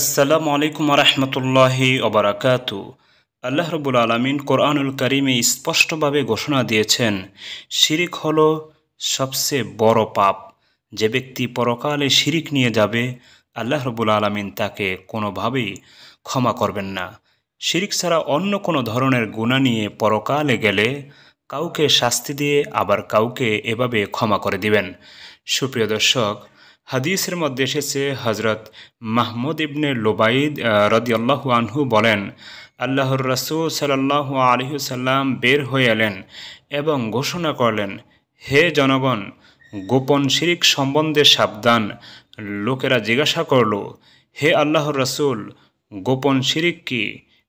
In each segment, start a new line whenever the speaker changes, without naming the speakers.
আসসালামু আলাইকুম রহমতুল্লাহি অবরাকাত আল্লাহ রবুল আলমিন কোরআনুল করিমে স্পষ্টভাবে ঘোষণা দিয়েছেন শিরিক হল সবচেয়ে বড় পাপ যে ব্যক্তি পরকালে শিরিক নিয়ে যাবে আল্লাহ রবুল আলমিন তাকে কোনোভাবেই ক্ষমা করবেন না শিরিক ছাড়া অন্য কোনো ধরনের গুণা নিয়ে পরকালে গেলে কাউকে শাস্তি দিয়ে আবার কাউকে এভাবে ক্ষমা করে দিবেন সুপ্রিয় দর্শক হাদিসের মধ্যে এসেছে হজরত মাহমুদ ইবনে লোবাইদ রদিয়াল্লাহু আনহু বলেন আল্লাহর রসুল সাল্লাহ আলহিসাল্লাম বের হয়ে এলেন এবং ঘোষণা করলেন হে জনগণ গোপন শিরিক সম্বন্ধে সাবধান লোকেরা জিজ্ঞাসা করল হে আল্লাহর রসুল গোপন শিরিক কি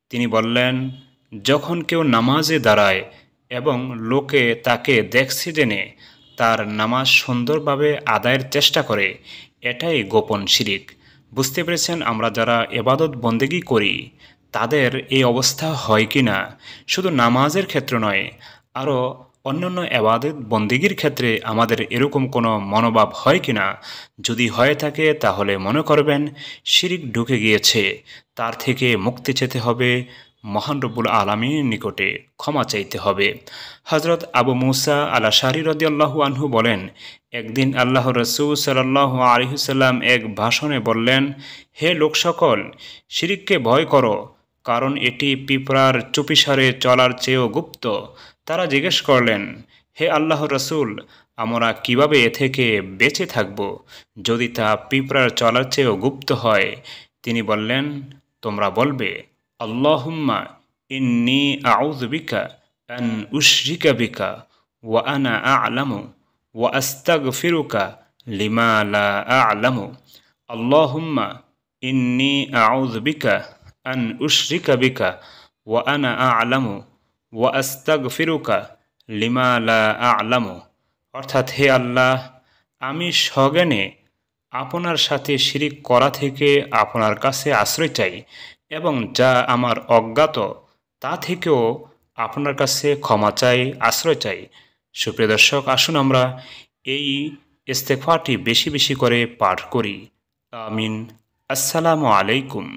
তিনি বললেন যখন কেউ নামাজে দাঁড়ায় এবং লোকে তাকে দেখছে জেনে তার নামাজ সুন্দরভাবে আদায়ের চেষ্টা করে এটাই গোপন শিরিক বুঝতে পেরেছেন আমরা যারা এবাদত বন্দেগি করি তাদের এই অবস্থা হয় কি না শুধু নামাজের ক্ষেত্র নয় আরও অন্যান্য এবাদত বন্দিগির ক্ষেত্রে আমাদের এরকম কোনো মনোভাব হয় কি না যদি হয়ে থাকে তাহলে মনে করবেন শিরিক ঢুকে গিয়েছে তার থেকে মুক্তি চেতে হবে মহান রব্বুল আলমীর নিকটে ক্ষমা চাইতে হবে হজরত আবু মুসা আলা শাহরি আল্লাহু আনহু বলেন একদিন আল্লাহ রসুল সাল্লাহ আলহিসাল্লাম এক ভাষণে বললেন হে লোক সকল শিরিককে ভয় করো কারণ এটি পিঁপড়ার চুপিসারে চলার চেয়েও গুপ্ত তারা জিজ্ঞেস করলেন হে আল্লাহ রসুল আমরা কিভাবে এ থেকে বেঁচে থাকব যদি তা পিঁপড়ার চলার চেয়েও গুপ্ত হয় তিনি বললেন তোমরা বলবে আল্লাহম্মা ইন্নি আউজবিকা আন উশরিকা বিকা ওয়া আনা আলামু ওয়া আস্তাগ ফিরুকা লিমালা লা আলামু আল্লাহম্মা ইন্নি আউজবিকা আন উশরিকা বিকা ওয়া আনা আলামু ওয়া আস্তাগ ফিরুকা লিমালা লা আলামু অর্থাৎ হে আল্লাহ আমি সজ্ঞানে আপনার সাথে শিরিক করা থেকে আপনার কাছে আশ্রয় চাই এবং যা আমার অজ্ঞাত তা থেকেও আপনার কাছে ক্ষমা চাই আশ্রয় চাই সুপ্রিয় দর্শক আসুন আমরা এই ইস্তেফাটি বেশি বেশি করে পাঠ করি আমিন আসসালামু আলাইকুম